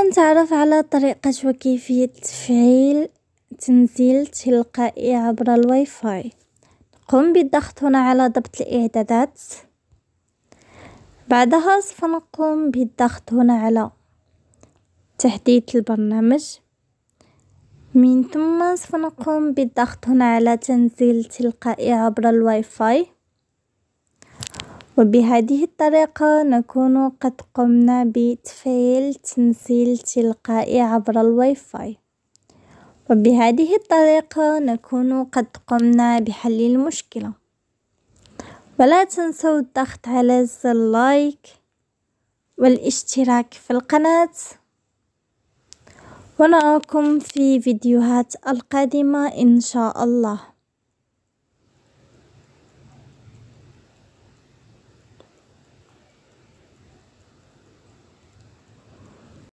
نتعرف على طريقة وكيفية تفعيل تنزيل تلقائي عبر الواي فاي، نقوم بالضغط هنا على ضبط الاعدادات، بعدها سوف نقوم بالضغط هنا على تحديث البرنامج، من ثم سوف نقوم بالضغط هنا على تنزيل تلقائي عبر الواي فاي. وبهذه الطريقة نكون قد قمنا بتفعيل تنزيل تلقائي عبر الواي فاي وبهذه الطريقة نكون قد قمنا بحل المشكلة ولا تنسوا الضغط على زر لايك والاشتراك في القناة ونراكم في فيديوهات القادمة إن شاء الله